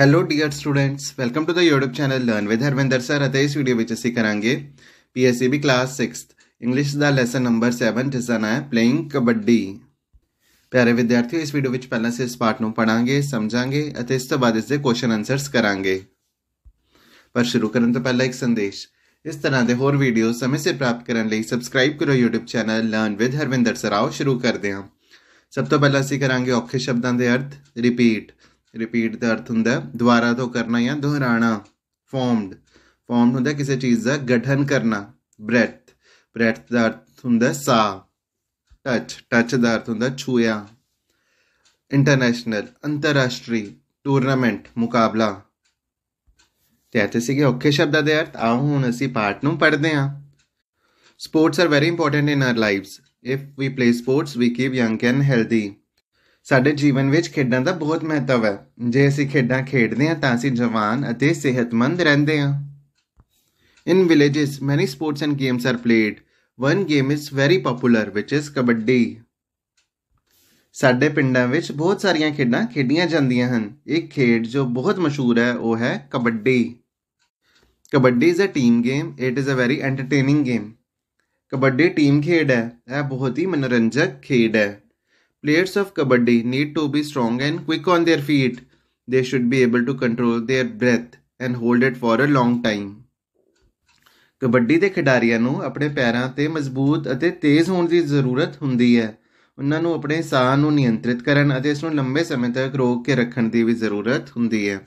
Hello dear students welcome to the YouTube channel learn with Harvinder sir ਅਤੇ ਇਸ video ਵਿੱਚ ਅਸੀਂ ਕਰਾਂਗੇ ਪੀਐਸਸੀਬੀ ਕਲਾਸ 6th ਇੰਗਲਿਸ਼ ਦਾ ਲੈਸਨ ਨੰਬਰ 7 ਜਿਸ ਦਾ ਨਾਮ ਹੈ ਪਲੇਇੰਗ ਕਬੱਡੀ ਪਿਆਰੇ ਵਿਦਿਆਰਥੀਓ ਇਸ ਵੀਡੀਓ ਵਿੱਚ ਪਹਿਲਾਂ ਸਿਰ ਇਸ ਪਾਠ ਨੂੰ ਪੜਾਂਗੇ ਸਮਝਾਂਗੇ ਅਤੇ ਇਸ ਤੋਂ ਬਾਅਦ ਇਸ ਦੇ ਕੁਐਸਚਨ ਆਨਸਰਸ ਕਰਾਂਗੇ ਪਰ ਸ਼ੁਰੂ ਕਰਨ ਤੋਂ ਪਹਿਲਾਂ ਇੱਕ ਸੰਦੇਸ਼ ਇਸ ਤਰ੍ਹਾਂ ਦੇ ਹੋਰ ਵੀਡੀਓ ਸਮੇਂ ਸਿਰ ਪ੍ਰਾਪਤ ਕਰਨ ਲਈ ਸਬਸਕ੍ਰਾਈਬ ਕਰੋ YouTube channel learn with Harvinder Sarao ਸ਼ੁਰੂ ਕਰਦੇ ਹਾਂ ਸਭ ਤੋਂ ਪਹਿਲਾਂ ਅਸੀਂ ਕਰਾਂਗੇ ਔਖੇ ਸ਼ਬਦਾਂ ਦੇ ਅਰਥ ਰਿਪੀਟ ਰਿਪੀਟ ਦਾ ਅਰਥ ਹੁੰਦਾ ਦੁਬਾਰਾ ਤੋਂ ਕਰਨਾ ਜਾਂ ਦੁਹਰਾਣਾ ਫਾਰਮਡ ਫਾਰਮ ਹੁੰਦਾ ਕਿਸੇ ਚੀਜ਼ ਦਾ ਗਠਨ ਕਰਨਾ ਬ੍ਰੈਥ ਬ੍ਰੈਥ ਦਾ ਅਰਥ ਹੁੰਦਾ ਸਾਹ ਟੱਚ ਟੱਚ ਦਾ ਅਰਥ ਹੁੰਦਾ ਛੂਇਆ ਇੰਟਰਨੈਸ਼ਨਲ ਅੰਤਰਰਾਸ਼ਟਰੀ ਟੂਰਨਾਮੈਂਟ ਮੁਕਾਬਲਾ ਤੇ ਇੱਥੇ ਸੀਗੇ ਔਖੇ ਸ਼ਬਦਾਂ ਦੇ ਅਰਥ ਆਹ ਹੁਣ ਅਸੀਂ ਪਾਠ ਨੂੰ ਪੜ੍ਹਦੇ ਹਾਂ sports are very important in our lives if we play sports we keep young and healthy ਸਾਡੇ ਜੀਵਨ ਵਿੱਚ ਖੇਡਾਂ ਦਾ ਬਹੁਤ ਮਹੱਤਵ ਹੈ ਜੇ ਅਸੀਂ ਖੇਡਾਂ ਖੇਡਦੇ ਹਾਂ ਤਾਂ ਅਸੀਂ ਜਵਾਨ ਅਤੇ ਸਿਹਤਮੰਦ ਰਹਿੰਦੇ ਹਾਂ in villages many sports and games are played one game is very popular which is kabaddi ਸਾਡੇ ਪਿੰਡਾਂ ਵਿੱਚ ਬਹੁਤ ਸਾਰੀਆਂ ਖੇਡਾਂ ਖੇਡੀਆਂ ਜਾਂਦੀਆਂ ਹਨ ਇੱਕ ਖੇਡ ਜੋ ਬਹੁਤ ਮਸ਼ਹੂਰ ਹੈ ਉਹ ਹੈ kabaddi kabaddi is a team game it is a very entertaining game kabaddi team ਖੇਡ ਹੈ ਇਹ ਬਹੁਤ ਹੀ ਮਨੋਰੰਜਕ ਖੇਡ ਹੈ Players of Kabaddi need to be strong and quick on their feet. They should be able to control their breath and hold it for a long time. Kabaddi ਦੇ ਖਿਡਾਰੀਆਂ ਨੂੰ ਆਪਣੇ ਪੈਰਾਂ ਤੇ ਮਜ਼ਬੂਤ ਅਤੇ ਤੇਜ਼ ਹੋਣ ਦੀ ਜ਼ਰੂਰਤ ਹੁੰਦੀ ਹੈ ਉਹਨਾਂ ਨੂੰ ਆਪਣੇ ਸਾਹ ਨੂੰ ਨਿਯੰਤਰਿਤ ਕਰਨ ਅਤੇ ਇਸ ਨੂੰ ਲੰਬੇ ਸਮੇਂ ਤੱਕ ਰੋਕ ਕੇ ਰੱਖਣ ਦੀ ਵੀ ਜ਼ਰੂਰਤ ਹੁੰਦੀ ਹੈ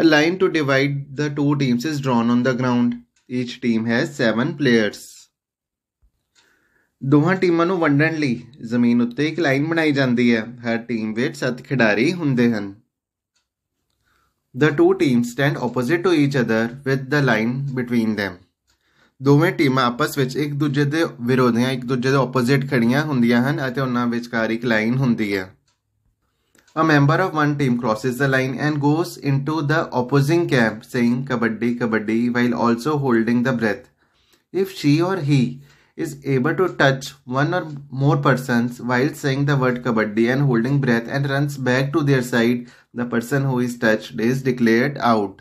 A line to divide the two teams is drawn on the ground. Each team has 7 players. ਦੋਹਾਂ ਟੀਮਾਂ ਨੂੰ ਵੰਡਣ ਲਈ ਜ਼ਮੀਨ ਉੱਤੇ ਇੱਕ ਲਾਈਨ ਬਣਾਈ ਜਾਂਦੀ ਹੈ ਹਰ ਟੀਮ ਵਿੱਚ 7 ਖਿਡਾਰੀ ਹੁੰਦੇ ਹਨ The two teams stand opposite to each other with the line between them. ਦੋਵੇਂ ਟੀਮਾਂ ਆਪਸ ਵਿੱਚ ਇੱਕ ਦੂਜੇ ਦੇ ਵਿਰੋਧ ਜਾਂ ਇੱਕ ਦੂਜੇ ਦੇ ਆਪੋਜ਼ਿਟ ਖੜੀਆਂ ਹੁੰਦੀਆਂ ਹਨ ਅਤੇ ਉਹਨਾਂ ਵਿਚਕਾਰ ਇੱਕ ਲਾਈਨ ਹੁੰਦੀ ਹੈ A member of one team crosses the line and goes into the opposing camp saying kabaddi kabaddi while also holding the breath. If she or he is able to touch one or more persons while saying the word kabaddi and holding breath and runs back to their side, the person who is touched is declared out.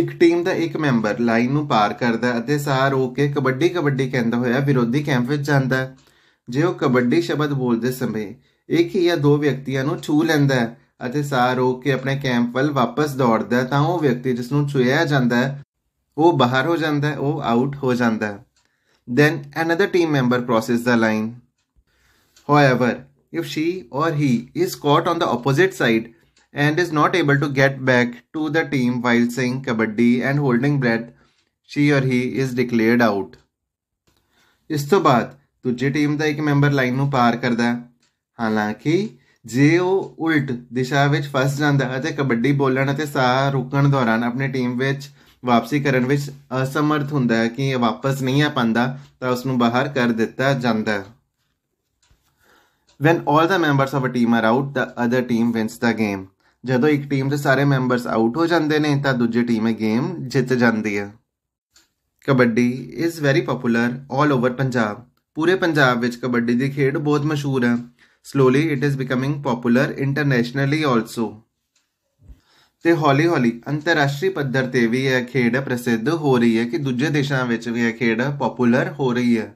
ਇੱਕ ਟੀਮ ਦਾ ਇੱਕ member line ਨੂੰ ਪਾਰ ਕਰਦਾ ਅਤੇ ਸਾਰ ਹੋ ਕੇ ਕਬੱਡੀ ਕਬੱਡੀ ਕਹਿੰਦਾ ਹੋਇਆ ਵਿਰੋਧੀ ਕੈਂਪ ਵਿੱਚ ਜਾਂਦਾ ਹੈ ਜੇ ਉਹ ਕਬੱਡੀ ਸ਼ਬਦ ਬੋਲਦੇ ਸਮੇਂ ਇੱਕ ਜਾਂ ਦੋ ਵਿਅਕਤੀਆਂ ਨੂੰ ਛੂ ਲੈਂਦਾ ਹੈ ਅਤੇ ਸਾਰ ਹੋ ਕੇ ਆਪਣੇ ਕੈਂਪ ਵੱਲ ਵਾਪਸ ਦੌੜਦਾ ਤਾਂ ਉਹ ਵਿਅਕਤੀ ਜਿਸ ਨੂੰ ਛੁਇਆ ਜਾਂਦਾ ਹੈ ਉਹ ਬਾਹਰ ਹੋ ਜਾਂਦਾ ਹੈ ਉਹ ਆਊਟ ਹੋ ਜਾਂਦਾ ਹੈ Then another team member crosses the line. However, if she or he is caught on the opposite side and is not able to get back to the team while saying kabaddi and holding breath, she or he is declared out. ਇਸ ਤੋਂ ਬਾਅਦ ਦੂਜੀ team ਦਾ ਇੱਕ member line ਨੂੰ ਪਾਰ ਕਰਦਾ ਹਾਲਾਂਕਿ ਜੇ ਉਹ ਉਲਟ ਦਿਸ਼ਾ ਵਿੱਚ ਫਸ ਜਾਂਦਾ ਅਤੇ ਕਬੱਡੀ ਬੋਲਣ ਅਤੇ ਸਾਹ ਰੁਕਣ ਦੌਰਾਨ ਆਪਣੀ ਟੀਮ ਵਿੱਚ ਵਾਪਸੀ ਕਰਨ ਵਿੱਚ ਅਸਮਰਥ ਹੁੰਦਾ ਹੈ ਕਿ ਇਹ ਵਾਪਸ ਨਹੀਂ ਆ ਪਾਂਦਾ ਤਾਂ ਉਸ ਨੂੰ ਬਾਹਰ ਕਰ ਦਿੱਤਾ ਜਾਂਦਾ ਹੈ when 올 the members of a team are out the other team wins the game ਜਦੋਂ ਇੱਕ ਟੀਮ ਦੇ ਸਾਰੇ ਮੈਂਬਰਸ ਆਊਟ ਹੋ ਜਾਂਦੇ ਨੇ ਤਾਂ ਦੂਜੀ ਟੀਮ ਇਹ ਗੇਮ ਜਿੱਤ ਜਾਂਦੀ ਹੈ kabaddi is very popular 올 over Punjab ਪੂਰੇ ਪੰਜਾਬ ਵਿੱਚ ਕਬੱਡੀ ਦੀ ਖੇਡ ਬਹੁਤ ਮਸ਼ਹੂਰ ਹੈ slowly it is becoming popular internationally also ਤੇ ਹੌਲੀ-ਹੌਲੀ ਅੰਤਰਰਾਸ਼ਟਰੀ ਪੱਧਰ ਤੇ ਵੀ ਇਹ ਖੇਡ ਪ੍ਰਸਿੱਧ ਹੋ ਰਹੀ ਹੈ ਕਿ ਦੂਜੇ ਦੇਸ਼ਾਂ ਵਿੱਚ ਵੀ ਇਹ ਖੇਡ ਪਪੂਲਰ ਹੋ ਰਹੀ ਹੈ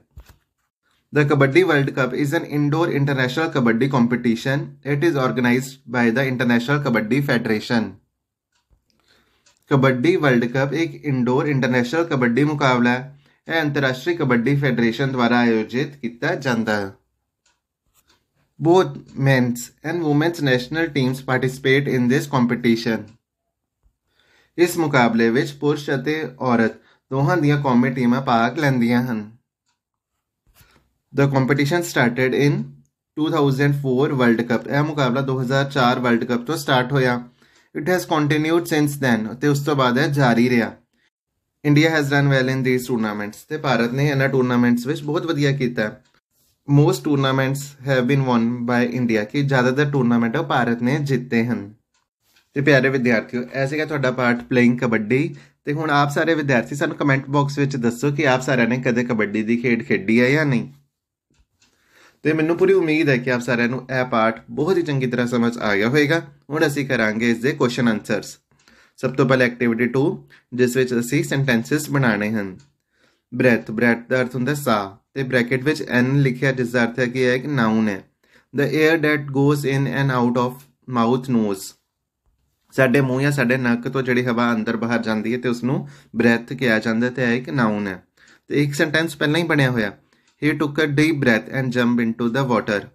The Kabaddi World Cup is an indoor international kabaddi competition. It is organized by the International Kabaddi Federation. Kabaddi world cup एक इंडोर इंटरनेशनल कबड्डी मुकाबला है यह अंतर्राष्ट्रीय कबड्डी फेडरेशन द्वारा आयोजित किया जाता है Both men's and women's national teams participate in this competition. ਇਸ ਮੁਕਾਬਲੇ ਵਿੱਚ ਪੁਰਸ਼ ਅਤੇ ਔਰਤ ਦੋਹਾਂ ਦੀਆਂ ਕੌਮੀ ਟੀਮਾਂ ਭਾਗ ਲੈਂਦੀਆਂ ਹਨ the competition started in 2004 world cup ਇਹ ਮੁਕਾਬਲਾ 2004 ਵਰਲਡ ਕੱਪ ਤੋਂ ਸਟਾਰਟ ਹੋਇਆ it has continued since then ਤੇ ਉਸ ਤੋਂ ਬਾਅਦ ਇਹ ਜਾਰੀ ਰਿਹਾ India has run well in these tournaments ਤੇ ਭਾਰਤ ਨੇ ਇਹਨਾਂ ਟੂਰਨਾਮੈਂਟਸ ਵਿੱਚ ਬਹੁਤ ਵਧੀਆ ਕੀਤਾ ਹੈ most tournaments have been won by India ਕਿ ਜ਼ਿਆਦਾਤਰ ਟੂਰਨਾਮੈਂਟ ਭਾਰਤ ਨੇ ਜਿੱਤੇ ਹਨ ਤੇ ਪਿਆਰੇ ਵਿਦਿਆਰਥੀਓ ਇਹ ਸੀਗਾ ਤੁਹਾਡਾ ਪਾਰਟ ਪਲੇਇੰਗ ਕਬੱਡੀ ਤੇ ਹੁਣ ਆਪ ਸਾਰੇ ਵਿਦਿਆਰਥੀ ਸਾਨੂੰ ਕਮੈਂਟ ਬਾਕਸ ਵਿੱਚ ਦੱਸੋ ਕਿ ਆਪ ਸਾਰਿਆਂ ਨੇ ਕਦੇ ਕਬੱਡੀ ਦੀ ਖੇਡ ਖੇਡੀ ਹੈ ਜਾਂ ਨਹੀਂ ਤੇ ਮੈਨੂੰ ਪੂਰੀ ਉਮੀਦ ਹੈ ਕਿ ਆਪ ਸਾਰਿਆਂ ਨੂੰ ਇਹ ਪਾਰਟ ਬਹੁਤ ਹੀ ਚੰਗੀ ਤਰ੍ਹਾਂ ਸਮਝ ਆ ਗਿਆ ਹੋਵੇਗਾ ਹੁਣ ਅਸੀਂ ਕਰਾਂਗੇ ਇਸ ਦੇ ਕੁਐਸਚਨ ਆਨਸਰਸ ਸਭ ਤੋਂ ਪਹਿਲੇ ਐਕਟੀਵਿਟੀ 2 ਜਿਸ ਵਿੱਚ ਅਸੀਂ ਸੈਂਟੈਂਸਸ ਬਣਾਉਣੇ ਹਨ ਬ੍ਰੈਥ ਬ੍ਰੈਥ ਦਾ ਅਰਥ ਹੁੰਦਾ ਸਾਹ ਤੇ ਬ੍ਰੈਕਟ ਵਿੱਚ ਐਨ ਲਿਖਿਆ ਜਿਸ ਦਾ ਅਰਥ ਹੈ ਕਿ ਇਹ ਇੱਕ ਨਾਉਨ ਹੈ the air that goes in and out of mouth nose ਸਾਡੇ ਮੂੰਹ ਜਾਂ ਸਾਡੇ ਨੱਕ ਤੋਂ ਜਿਹੜੀ ਹਵਾ ਅੰਦਰ ਬਾਹਰ ਜਾਂਦੀ ਹੈ ਤੇ ਉਸ ਨੂੰ ਬ੍ਰੈਥ ਕਿਹਾ ਜਾਂਦਾ ਤੇ ਇਹ ਇੱਕ ਨਾਉਨ ਹੈ ਤੇ ਇੱਕ ਸੈਂਟੈਂਸ ਪਹਿਲਾਂ ਹੀ ਬਣਿਆ ਹੋਇਆ he took a deep breath and jump into the water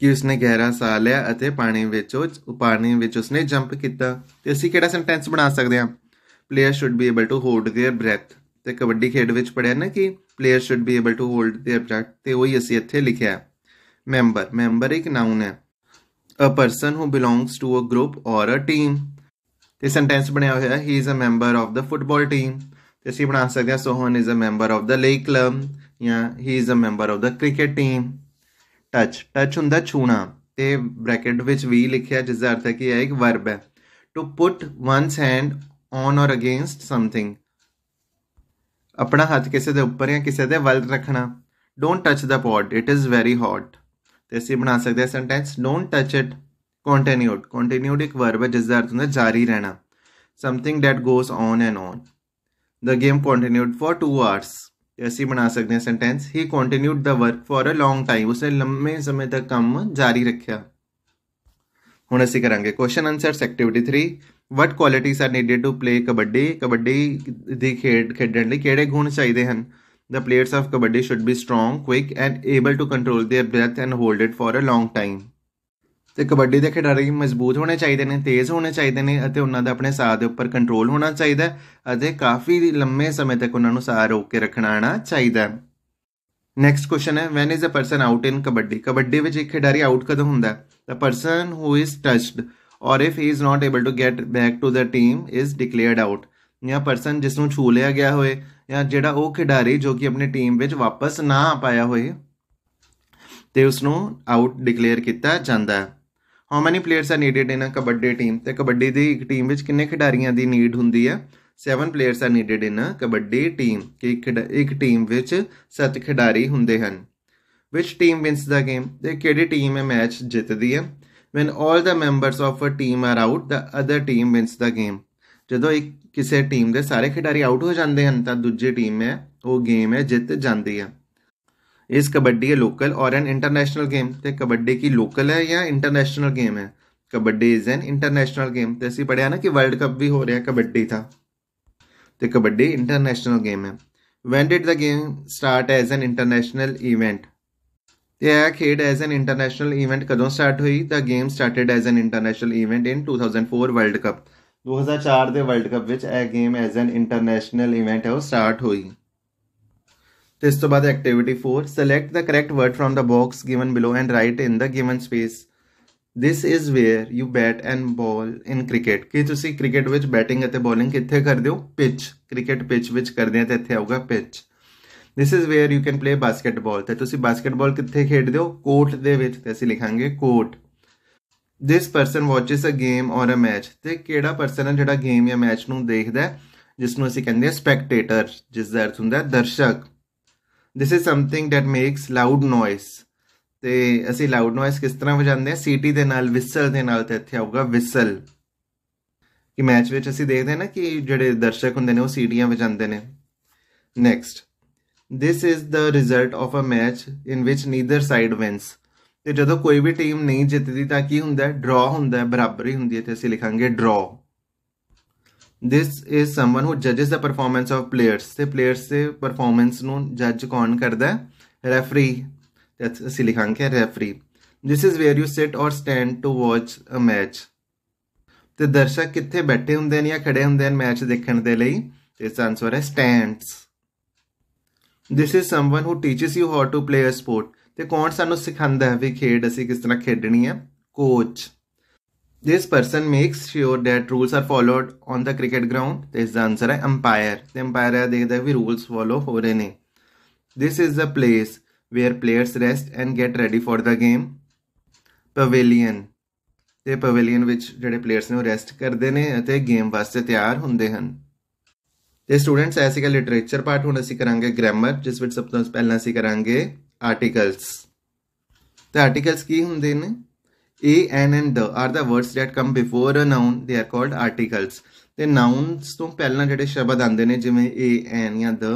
ਕਿ ਉਸਨੇ ਗਹਿਰਾ ਸਾਹ ਲਿਆ ਅਤੇ ਪਾਣੀ ਵਿੱਚ ਉਹ ਪਾਣੀ ਵਿੱਚ ਉਸਨੇ ਜੰਪ ਕੀਤਾ ਤੇ ਅਸੀਂ ਕਿਹੜਾ ਸੈਂਟੈਂਸ ਬਣਾ ਸਕਦੇ ਹਾਂ player should be able to hold their breath ਤੇ ਕਬੱਡੀ ਖੇਡ ਵਿੱਚ ਪੜਿਆ ਨਾ ਕਿ player should be able to hold their breath ਤੇ ਉਹੀ ਅਸੀਂ ਇੱਥੇ ਲਿਖਿਆ ਮੈਂਬਰ ਮੈਂਬਰ ਇੱਕ ਨਾਉਨ ਹੈ a person who belongs to a group or a team ਤੇ ਸੈਂਟੈਂਸ ਬਣਿਆ ਹੋਇਆ ਹੈ he is a member of the football team ਤੇ ਅਸੀਂ ਬਣਾ ਸਕਦੇ ਹਾਂ Sohan is a member of the lake club ਜਾਂ he is a member of the cricket team touch touch ਹੁੰਦਾ ਛੂਣਾ ਤੇ ਬ੍ਰੈਕਟ ਵਿੱਚ ਵੀ ਲਿਖਿਆ ਜਿਸ ਦਾ ਅਰਥ ਹੈ ਕਿ ਇਹ ਇੱਕ ਵਰਬ ਹੈ to put one's hand on or against something ਆਪਣਾ ਹੱਥ ਕਿਸੇ ਦੇ ਉੱਪਰ ਜਾਂ ਕਿਸੇ ਦੇ ਵੱਲ ਰੱਖਣਾ don't touch the pot it is very hot ਤੇ ਅਸੀਂ ਬਣਾ ਸਕਦੇ ਹਾਂ sentence don't touch it continued continued ਇੱਕ ਵਰਬ ਹੈ ਜਿਸ ਦਾ ਅਰਥ ਹੁੰਦਾ ਜਾਰੀ ਰਹਿਣਾ something that goes on and on the game continued for 2 hours ਤੇ ਅਸੀਂ ਬਣਾ ਸਕਦੇ ਹਾਂ ਸੈਂਟੈਂਸ he continued the work for a long time ਉਸਨੇ ਲੰਮੇ ਸਮੇਂ ਤੱਕ ਕੰਮ ਜਾਰੀ ਰੱਖਿਆ ਹੁਣ ਅਸੀਂ ਕਰਾਂਗੇ question answers activity 3 what qualities are needed to play kabaddi kabaddi ਦੀ ਖੇਡ ਖੇਡਣ ਲਈ ਕਿਹੜੇ ਗੁਣ ਚਾਹੀਦੇ ਹਨ The players of Kabaddi should be strong, quick and able to control their breath and hold it for a long time. ਤੇ ਕਬੱਡੀ ਦੇ ਖਿਡਾਰੀ ਮਜ਼ਬੂਤ ਹੋਣੇ ਚਾਹੀਦੇ ਨੇ ਤੇਜ਼ ਹੋਣੇ ਚਾਹੀਦੇ ਨੇ ਅਤੇ ਉਹਨਾਂ ਦਾ ਆਪਣੇ ਸਾਹ ਦੇ ਉੱਪਰ ਕੰਟਰੋਲ ਹੋਣਾ ਚਾਹੀਦਾ ਅਤੇ ਕਾਫੀ ਲੰਮੇ ਸਮੇਂ ਤੱਕ ਉਹਨਾਂ ਨੂੰ ਸਾਹ ਰੋਕ ਕੇ ਰੱਖਣਾ ਆਣਾ ਚਾਹੀਦਾ ਨੈਕਸਟ ਕੁਐਸਚਨ ਹੈ when is a person out in kabaddi kabaddi ਵਿੱਚ ਇੱਕ ਖਿਡਾਰੀ ਆਊਟ ਕਦੋਂ ਹੁੰਦਾ ਹੈ the person who is touched or if he is not able to get back to the team is declared out ਜਾਂ ਪਰਸਨ ਜਿਸ ਨੂੰ ਛੂ ਲਿਆ ਗਿਆ ਹੋਵੇ ਜਾਂ ਜਿਹੜਾ ਉਹ ਖਿਡਾਰੀ ਜੋ ਕਿ ਆਪਣੀ ਟੀਮ ਵਿੱਚ ਵਾਪਸ ਨਾ ਆ ਪਾਇਆ ਹੋਵੇ ਤੇ ਉਸ ਨੂੰ ਆਊਟ ਡਿਕਲੇਅਰ ਕੀਤਾ ਜਾਂਦਾ ਹੈ how many players are needed in a kabaddi team ਤੇ ਕਬੱਡੀ ਦੀ ਇੱਕ ਟੀਮ ਵਿੱਚ ਕਿੰਨੇ ਖਿਡਾਰੀਆਂ ਦੀ ਨੀਡ ਹੁੰਦੀ ਹੈ 7 players are needed in a kabaddi team ਕਿ ਇੱਕ ਟੀਮ ਵਿੱਚ 7 ਖਿਡਾਰੀ ਹੁੰਦੇ ਹਨ ਵਿਚ ਟੀਮ wins the game ਤੇ ਕਿਹੜੀ ਟੀਮ ਇਹ ਮੈਚ ਜਿੱਤਦੀ ਹੈ when all the members of a team are out the other team wins the game ਜਦੋਂ ਇੱਕ किसी टीम के सारे खिडारी आउट हो जाते हैं तो दूजी टीम है ਉਹ गेम है जित जाती है इस कबड्डी है लोकल और एन इंटरनेशनल गेम तो कबड्डी की लोकल है या इंटरनेशनल गेम है kabaddi is an international game तो असं पढ़िया ना कि वर्ल्ड कप भी हो रहा कबड्डी था तो कबड्डी इंटरनेशनल गेम है when did the game start as an international event तो यह खेड एज एन इंटरनेशनल ईवेंट कदों स्टार्ट हुई the game started as an international event in two thousand four world cup 2004 ਦੇ ਵਰਲਡ ਕੱਪ ਵਿੱਚ ਇਹ game as an international event ਹੈ ਉਹ ਸਟਾਰਟ ਹੋਈ ਤੇ ਇਸ ਤੋਂ ਬਾਅਦ activity 4 select the correct word from the box given below and write in the given space this is where you bat and ball in cricket ਕਿ ਤੁਸੀਂ cricket ਵਿੱਚ ਬੈਟਿੰਗ ਅਤੇ ਬੋਲਿੰਗ ਕਿੱਥੇ ਕਰਦੇ ਹੋ ਪਿਚ ਕ੍ਰਿਕਟ ਪਿਚ ਵਿੱਚ ਕਰਦੇ ਆ ਤਾਂ ਇੱਥੇ ਆਊਗਾ pitch this is where you can play basketball ਤੇ ਤੁਸੀਂ ਬਾਸਕਟਬਾਲ ਕਿੱਥੇ ਖੇਡਦੇ ਹੋ ਕੋਰਟ ਦੇ ਵਿੱਚ ਤੇ ਅਸੀਂ ਲਿਖਾਂਗੇ court this person watches a game or a match ਤੇ ਕਿਹੜਾ ਪਰਸਨ ਹੈ ਜਿਹੜਾ ਗੇਮ ਜਾਂ ਮੈਚ ਨੂੰ ਦੇਖਦਾ ਹੈ ਜਿਸ ਨੂੰ ਅਸੀਂ ਕਹਿੰਦੇ ਹਾਂ ਸਪੈਕਟੇਟਰ ਜਿਸ ਦਾ ਅਰਥ ਹੁੰਦਾ ਹੈ ਦਰਸ਼ਕ this is something that makes loud noise ਤੇ ਅਸੀਂ ਲਾਊਡ ਨੋਇਸ ਕਿਸ ਤਰ੍ਹਾਂ ਵਜਾਉਂਦੇ ਹਾਂ ਸੀਟੀ ਦੇ ਨਾਲ ਵਿਸਲ ਦੇ ਨਾਲ ਤੇ ਇੱਥੇ ਆਊਗਾ ਵਿਸਲ ਕਿ ਮੈਚ ਵਿੱਚ ਅਸੀਂ ਦੇਖਦੇ ਹਾਂ ਨਾ ਕਿ ਜਿਹੜੇ ਦਰਸ਼ਕ ਹੁੰਦੇ ਨੇ ਉਹ ਸੀਟੀਆਂ ਵਜਾਉਂਦੇ ਨੇ next this is the result of a match in which neither side wins तो जो कोई भी टीम नहीं जितती तो की होंगे ड्रॉ हों बराबरी होंगी तो असं लिखा draw this is someone who जजिस द परफॉर्मेंस ऑफ प्लेयर्स से प्लेयर्स से परफॉर्मेंस न जज कौन करता रैफरी असं लिखा referee this is where you sit or stand to watch a match तो दर्शक कितने बैठे होंगे या खड़े होंगे मैच देखने के लिए इसका आंसर है stand this is someone who teaches you how to play a sport ਤੇ ਕੌਣ ਸਾਨੂੰ ਸਿਖਾਉਂਦਾ ਹੈ ਵੀ ਖੇਡ ਅਸੀਂ ਕਿਸ ਤਰ੍ਹਾਂ ਖੇਡਣੀ ਹੈ coach this person makes sure that rules are followed on the cricket ground ਤੇ ਇਸ ਦਾ ਆਨਸਰ ਹੈ ਅੰਪਾਇਰ ਤੇ ਅੰਪਾਇਰ ਦੇਖਦਾ ਵੀ ਰੂਲਸ ਫਾਲੋ ਹੋ ਰਹੇ ਨੇ this is the place where players rest and get ready for the game pavilion ਤੇ ਪਵੇਲੀਅਨ ਵਿੱਚ ਜਿਹੜੇ ਪਲੇਅਰਸ ਨੇ ਉਹ ਰੈਸਟ ਕਰਦੇ ਨੇ ਅਤੇ ਗੇਮ ਵਾਸਤੇ ਤਿਆਰ ਹੁੰਦੇ ਹਨ ਤੇ ਸਟੂਡੈਂਟਸ ਐਸੇ ਕਾ ਲਿਟਰੇਚਰ ਪਾਰਟ ਹੁਣ ਅਸੀਂ ਕਰਾਂਗੇ ਗ੍ਰਾਮਰ ਜਿਸ ਵਿੱਚ ਸਭ ਤੋਂ ਪਹਿਲਾਂ ਅਸੀਂ ਕਰਾਂਗੇ articles. The articles ਕੀ ਹੁੰਦੇ ਨੇ a n and the are the words that come before a noun they are called articles ਤੇ nouns ਤੋਂ ਪਹਿਲਾਂ ਜਿਹੜੇ ਸ਼ਬਦ ਆਉਂਦੇ ਨੇ ਜਿਵੇਂ a n ਜਾਂ the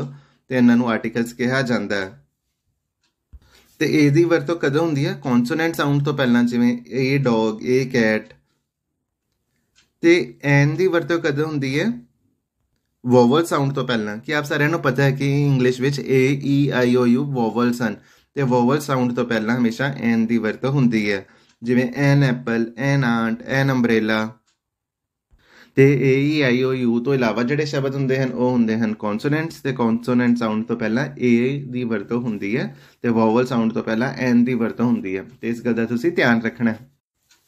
ਤੇ ਇਹਨਾਂ ਨੂੰ ਆਰਟੀਕਲਸ ਕਿਹਾ ਜਾਂਦਾ ਹੈ ਤੇ a ਦੀ ਵਰਤੋਂ ਕਦੋਂ ਹੁੰਦੀ ਹੈ ਕੌਨਸੋਨੈਂਟ ਸਾਊਂਡ ਤੋਂ ਪਹਿਲਾਂ ਜਿਵੇਂ a ਡੌਗ a ਕੈਟ ਤੇ n ਦੀ ਵਰਤੋਂ ਕਦੋਂ ਹੁੰਦੀ ਹੈ ਵੋਵਲ ਸਾਊਂਡ ਤੋਂ ਪਹਿਲਾਂ ਕਿ ਆਪ ਸਾਰਿਆਂ ਨੂੰ ਪਤਾ ਹੈ ਕਿ ਇੰਗਲਿਸ਼ ਵਿੱਚ ਏ ਈ ਆਈ ਓ ਯੂ ਵੋਵਲਸ ਹਨ ਤੇ ਵੋਵਲ ਸਾਊਂਡ ਤੋਂ ਪਹਿਲਾਂ ਹਮੇਸ਼ਾ ਐਨ ਦੀ ਵਰਤੋਂ ਹੁੰਦੀ ਹੈ ਜਿਵੇਂ an apple an ant an umbrella ਤੇ A E I O you ਤੋਂ ਇਲਾਵਾ ਜਿਹੜੇ ਸ਼ਬਦ ਹੁੰਦੇ ਹਨ ਉਹ ਹੁੰਦੇ ਹਨ ਕੌਨਸੋਨੈਂਟਸ ਤੇ ਕੌਨਸੋਨੈਂਟ ਸਾਊਂਡ ਤੋਂ ਪਹਿਲਾਂ ਏ ਦੀ ਵਰਤੋਂ ਹੁੰਦੀ ਹੈ ਤੇ ਵੋਵਲ ਸਾਊਂਡ ਤੋਂ ਪਹਿਲਾਂ ਐਨ ਦੀ ਵਰਤੋਂ ਹੁੰਦੀ ਹੈ ਤੇ ਇਸ ਗੱਲ ਦਾ ਤੁਸੀਂ ਧਿਆਨ ਰੱਖਣਾ ਹੈ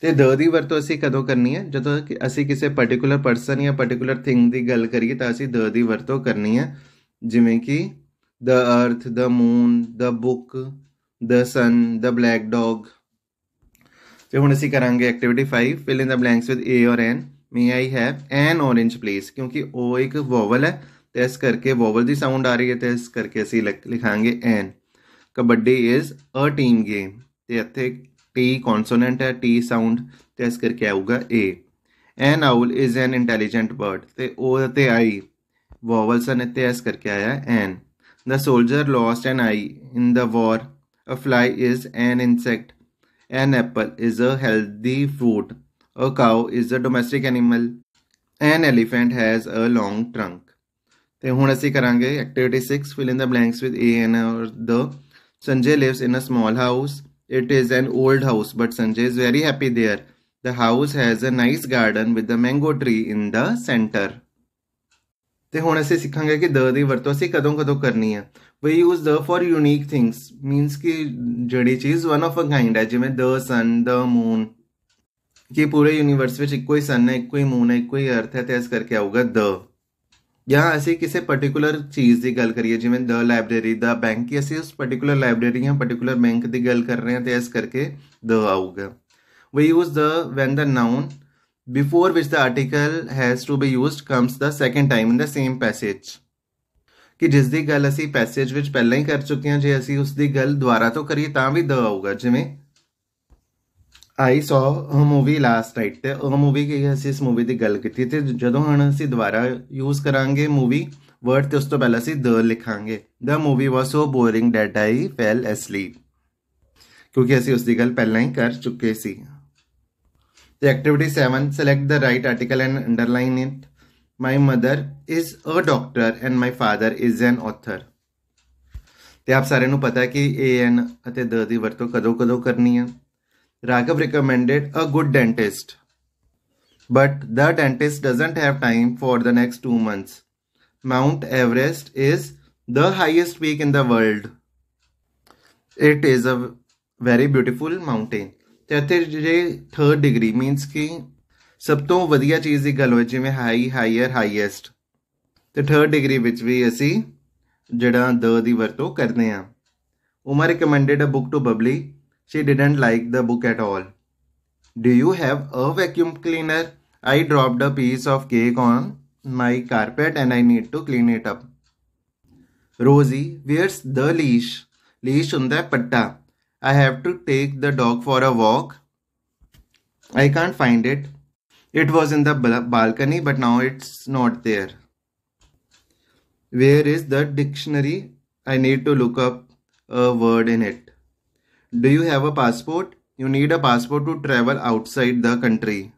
ਤੇ ਦ ਦੀ ਵਰਤੋਂ ਅਸੀਂ ਕਦੋਂ ਕਰਨੀ ਹੈ ਜਦੋਂ ਅਸੀਂ ਕਿਸੇ ਪਾਰਟਿਕੂਲਰ ਪਰਸਨ ਜਾਂ ਪਾਰਟਿਕੂਲਰ ਥਿੰਗ ਦੀ ਗੱਲ ਕਰੀਏ ਤਾਂ ਅਸੀਂ ਦ ਦੀ ਵਰਤੋਂ ਕਰਨੀ ਹੈ ਜਿਵੇਂ ਕਿ the earth the moon the book the sun the black dog ਤੇ ਹੁਣ ਅਸੀਂ ਕਰਾਂਗੇ activity 5 fill in the blanks with a or an may I have an orange please ਕਿਉਂਕਿ ਉਹ ਇੱਕ ਵੋਵਲ ਹੈ ਤੇ ਇਸ ਕਰਕੇ ਵੋਵਲ ਦੀ ਸਾਊਂਡ ਆ ਰਹੀ ਹੈ ਤੇ ਇਸ ਕਰਕੇ ਅਸੀਂ ਲਿਖਾਂਗੇ an kabaddi is a team game ਤੇ ਇੱਥੇ टी ਕonsonant ਹੈ ਟੀ ਸਾਊਂਡ ਤੇ ਇਸ ਕਰਕੇ ਆਊਗਾ a an owl is an intelligent bird ਤੇ ਉਹ ਤੇ ਆਈ ਵਾਵਲਸ ਨੇ ਤੇ ਇਸ ਕਰਕੇ ਆਇਆ ਐਨ The soldier lost an eye in the war. A fly is an insect. An apple is a healthy fruit. A cow is a domestic animal. An elephant has a long trunk. ਤੇ ਹੁਣ ਅਸੀਂ ਕਰਾਂਗੇ activity 6 fill in the blanks with a and or the Sanjay lives in a small house It is an old house, but Sanjay is very happy there. The house has a nice garden with a mango tree in the center. ਤੇ ਹੁਣ ਅਸੀਂ ਸਿੱਖਾਂਗੇ ਕਿ ਦ ਦੀ ਵਰਤੋਂ ਅਸੀਂ ਕਦੋਂ ਕਦੋਂ ਕਰਨੀ ਹੈ we use the for unique things means ਕਿ ਜਿਹੜੀ ਚੀਜ਼ ਵਨ ਆਫ ਅ ਕਾਈਂਡ ਹੈ ਜਿਵੇਂ ਦ ਸਨ ਦ ਮੂਨ ਕਿ ਪੂਰੇ ਯੂਨੀਵਰਸ ਵਿੱਚ ਇੱਕੋ ਹੀ ਸਨ ਹੈ ਇੱਕੋ ਹੀ ਮੂਨ ਹੈ ਇੱਕੋ ਹੀ ਅਰਥ ਹੈ ਤੇ ਇਸ ਕਰਕੇ ਆਊਗਾ ਦ ਜਾਂ ਅਸੀਂ ਕਿਸੇ ਪਾਰਟਿਕੂਲਰ ਚੀਜ਼ ਦੀ ਗੱਲ ਕਰੀਏ ਜਿਵੇਂ ਦ ਲਾਇਬ੍ਰੇਰੀ ਦਾ ਬੈਂਕ ਹੀ ਅਸੀਂ ਉਸ ਪਾਰਟਿਕੂਲਰ ਲਾਇਬ੍ਰੇਰੀ ਜਾਂ ਪਾਰਟਿਕੂਲਰ ਬੈਂਕ ਦੀ ਗੱਲ ਕਰ ਰਹੇ ਹਾਂ ਤੇ ਇਸ ਕਰਕੇ ਦ ਆਊਗਾ we use the when the noun before which the article has to be used comes the second time in the same passage ਕਿ ਜਿਸ ਦੀ ਗੱਲ ਅਸੀਂ ਪੈਸੇਜ ਵਿੱਚ ਪਹਿਲਾਂ ਹੀ ਕਰ ਚੁੱਕੇ ਹਾਂ ਜੇ ਅਸੀਂ ਉਸ ਦੀ ਗੱਲ ਦੁਬਾਰਾ ਤੋਂ ਕਰੀਏ ਤਾਂ ਵੀ ਦ ਆਊਗਾ ਜਿਵੇਂ I saw a movie last night ਤੇ ਉਹ ਮੂਵੀ ਕਿ ਅਸੀਂ ਇਸ ਮੂਵੀ ਦੀ ਗੱਲ ਕੀਤੀ ਤੇ ਜਦੋਂ ਹਣ ਅਸੀਂ ਦੁਬਾਰਾ ਯੂਜ਼ ਕਰਾਂਗੇ ਮੂਵੀ ਵਰਡ ਤੇ ਉਸ ਤੋਂ ਪਹਿਲਾਂ ਅਸੀਂ ਦ ਲਿਖਾਂਗੇ the movie was so boring that I fell asleep ਕਿਉਂਕਿ ਅਸੀਂ ਉਸ ਦੀ ਗੱਲ ਪਹਿਲਾਂ ਹੀ ਕਰ ਚੁੱਕੇ ਸੀ ਤੇ activity 7 select the right article and underline it my mother is a doctor and my father is an author ਤੇ ਆਪ ਸਾਰਿਆਂ ਨੂੰ ਪਤਾ ਕਿ ਏ ਐਨ ਅਤੇ ਦ ਦੀ ਵਰਤੋਂ ਕਦੋਂ ਕਦੋਂ ਕਰਨੀ ਹੈ Raghav recommended a good dentist. But the dentist doesn't have time for the next two months. Mount Everest is the highest peak in the world. It is a very beautiful mountain. 3rd degree means ਕਿ ਸਭ ਤੋਂ ਵਧੀਆ ਚੀਜ਼ ਦੀ ਗੱਲ ਹੋਵੇ ਜਿਵੇਂ high higher highest ਤੇ 3rd degree ਵਿੱਚ ਵੀ ਅਸੀਂ ਜਿਹੜਾ ਦ ਦੀ ਵਰਤੋਂ ਕਰਦੇ ਆ Umar recommended a book to Babli she didn't like the book at all. Do you have a vacuum cleaner? I dropped a piece of cake on my carpet and I need to clean it up. Rosie, where's the leash? Leash unda patta. I have to take the dog for a walk. I can't find it. It was in the balcony, but now it's not there. Where is the dictionary? I need to look up a word in it. Do you have a passport? You need a passport to travel outside the country.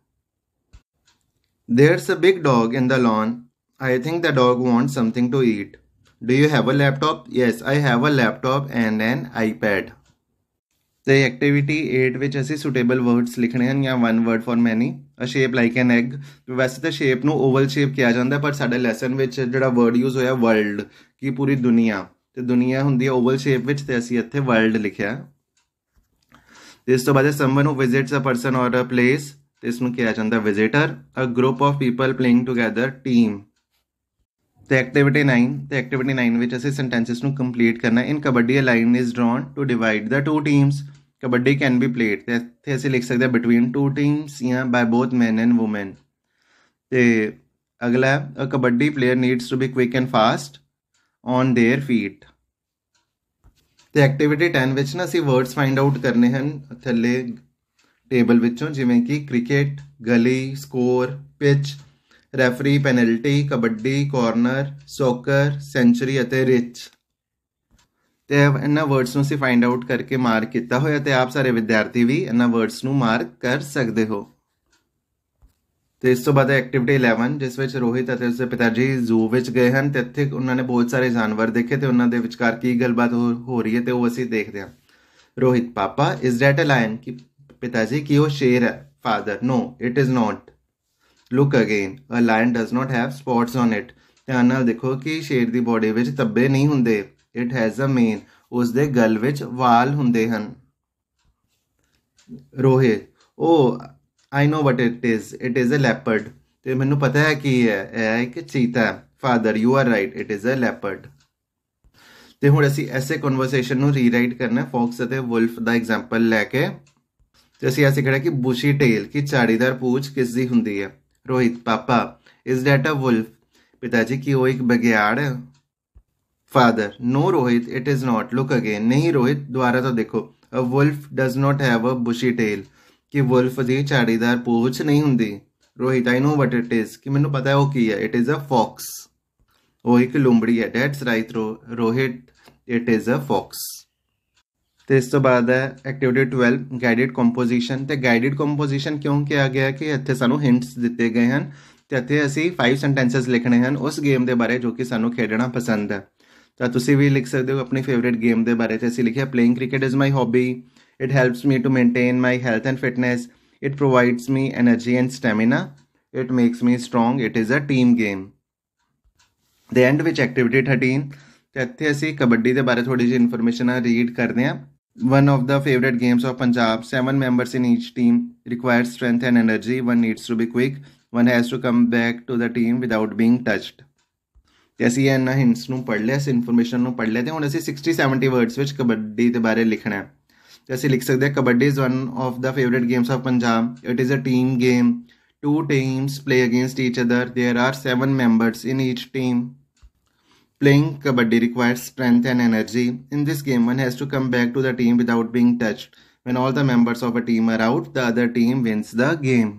There's a big dog in the lawn. I think the dog wants something to eat. Do you have a laptop? Yes, I have a laptop and an iPad. The activity 8 which is suitable words likhne hain ya one word for many a shape like an egg ਵੈਸੇ ਤਾਂ shape ਨੂੰ oval shape ਕਿਹਾ ਜਾਂਦਾ par ਸਾਡੇ lesson ਵਿੱਚ ਜਿਹੜਾ word use ਹੋਇਆ world ਕੀ ਪੂਰੀ ਦੁਨੀਆ ਤੇ ਦੁਨੀਆ ਹੁੰਦੀ ਹੈ oval shape ਵਿੱਚ ਤੇ ਅਸੀਂ ਇੱਥੇ world ਲਿਖਿਆ This to is someone who visits a person or a place. This kiya janda visitor. A group of people playing together team. The activity 9. The activity 9 which is sentences to complete karna. In kabaddi a line is drawn to divide the two teams. Kabaddi can be played ते ऐसे लिख सकते हैं between two teams या by both man and women ते अगला kabaddi player needs to be quick and fast on their feet ਤੇ activity 10 ਵਿੱਚ ਨਾ ਅਸੀਂ ਵਰਡਸ ਫਾਈਂਡ ਆਊਟ ਕਰਨੇ ਹਨ ਥੱਲੇ ਟੇਬਲ ਵਿੱਚੋਂ ਜਿਵੇਂ ਕਿ cricket gully score pitch referee penalty kabaddi corner soccer century ਅਤੇ ਰਿਚ ਤੇ ਇਹਨਾਂ ਵਰਡਸ ਨੂੰ ਸੀ ਫਾਈਂਡ ਆਊਟ ਕਰਕੇ ਮਾਰਕ ਕੀਤਾ ਹੋਇਆ ਤੇ ਆਪ ਸਾਰੇ ਵਿਦਿਆਰਥੀ ਵੀ ਇਹਨਾਂ ਵਰਡਸ ਨੂੰ ਮਾਰਕ ਕਰ ਸਕਦੇ ਹੋ ਤੇ ਇਸ ਤੋਂ ਬਾਅਦ ਐਕਟੀਵਿਟੀ 11 ਜਿਸ ਵਿੱਚ ਰੋਹਿਤ ਅਤੇ ਉਸਦੇ ਪਿਤਾ ਜੀ ਜ਼ੂ ਵਿੱਚ ਗਏ ਹਨ ਤੇ ਇੱਥੇ ਉਹਨਾਂ ਨੇ ਬਹੁਤ ਸਾਰੇ ਜਾਨਵਰ ਦੇਖੇ ਤੇ ਉਹਨਾਂ ਦੇ ਵਿਚਕਾਰ ਕੀ ਗੱਲਬਾਤ ਹੋ ਰਹੀ ਹੈ ਤੇ ਉਹ ਅਸੀਂ ਦੇਖਦੇ ਹਾਂ Rohit papa is that a lion ਕਿ ਪਿਤਾ ਜੀ ਕੀ ਉਹ ਸ਼ੇਰ ਹੈ father no it is not look again a lion does not have spots on it ਧਿਆਨ ਨਾਲ ਦੇਖੋ ਕਿ ਸ਼ੇਰ ਦੀ ਬਾਡੀ ਵਿੱਚ ਤੱਬੇ ਨਹੀਂ ਹੁੰਦੇ ਇਟ ਹੈਜ਼ ਅ ਮੇਨ ਉਸ ਦੇ ਗਲ ਵਿੱਚ ਵਾਲ ਹੁੰਦੇ ਹਨ ਰੋਹਿਤ ਉਹ I know what it is it is a leopard ਤੇ ਮੈਨੂੰ ਪਤਾ ਹੈ ਕਿ ਇਹ ਹੈ ਇੱਕ ਚੀਤਾ father you are right it is a leopard ਤੇ ਹੁਣ ਅਸੀਂ ਐਸੇ ਕਨਵਰਸੇਸ਼ਨ ਨੂੰ ਰੀਰਾਈਟ ਕਰਨਾ ਹੈ ਫੌਕਸ ਅਤੇ ਵੁਲਫ ਦਾ ਐਗਜ਼ਾਮਪਲ ਲੈ ਕੇ ਤੇ ਅਸੀਂ ਐਸੇ ਕਿਹਾ ਕਿ ਬੁਸ਼ੀ ਟੇਲ ਕੀ ਚਾੜੀਦਾਰ ਪੂਛ ਕਿਸ ਦੀ ਹੁੰਦੀ ਹੈ Rohit papa is that a wolf ਪਿਤਾ ਜੀ ਕੀ ਉਹ ਇੱਕ ਬਗਿਆੜ ਹੈ father no rohit it is not look again nahi rohit dwara to dekho a wolf does not have a bushy tail ਕਿ ਵੁਲਫ ਦੀ ਝਾੜੀਦਾਰ ਪੂਛ ਨਹੀਂ ਹੁੰਦੀ Rohit I know what it is ਕਿ ਮੈਨੂੰ ਪਤਾ ਹੈ ਉਹ ਕੀ ਹੈ ਇਟ ਇਜ਼ ਅ ਫੌਕਸ ਉਹ ਇੱਕ ਲੂੰਬੜੀ ਹੈ that's right Rohit it is a fox ਤੇ ਇਸ ਤੋਂ ਬਾਅਦ ਹੈ ਐਕਟੀਵਿਟੀ 12 ਗਾਈਡਡ ਕੰਪੋਜੀਸ਼ਨ ਤੇ ਗਾਈਡਡ ਕੰਪੋਜੀਸ਼ਨ ਕਿਉਂ ਕਿਹਾ ਗਿਆ ਕਿ ਇੱਥੇ ਸਾਨੂੰ ਹਿੰਟਸ ਦਿੱਤੇ ਗਏ ਹਨ ਤੇ ਇੱਥੇ ਅਸੀਂ 5 ਸੈਂਟੈਂਸਸ ਲਿਖਣੇ ਹਨ ਉਸ ਗੇਮ ਦੇ ਬਾਰੇ ਜੋ ਕਿ ਸਾਨੂੰ ਖੇਡਣਾ ਪਸੰਦ ਹੈ ਤਾਂ ਤੁਸੀਂ ਵੀ ਲਿਖ ਸਕਦੇ ਹੋ ਆਪਣੀ ਫੇਵਰਿਟ ਗੇਮ ਦੇ ਬਾਰੇ ਤੇ ਅਸੀਂ ਲਿਖਿਆ playing cricket is my hobby It helps me to maintain my health and fitness. It provides me energy and stamina. It makes me strong. It is a team game. The end which activity 13 ਤੇ ਇੱਥੇ ਅਸੀਂ kabaddi de bare thodi ਜਿਹੀ information ਆ read ਕਰਦੇ ਹਾਂ One of the favorite games of Punjab, seven members in each team requires strength and energy. One needs to be quick. One has to come back to the team without being touched. ਤੇ ਅਸੀਂ ਇਹਨਾਂ hints nu pad le ਇਸ information nu pad ਲਿਆ ਤੇ ਹੁਣ ਅਸੀਂ 60 70 words vich kabaddi de bare likhna hai जैसे लिख सकते हैं kabaddi is one of the favourite games of Punjab it is a team game two teams play against each other there are seven members in each Playing kabaddi requires strength and energy. In this game, one has to come back to the team without being touched. When all the members of a team are out, the other team wins the game.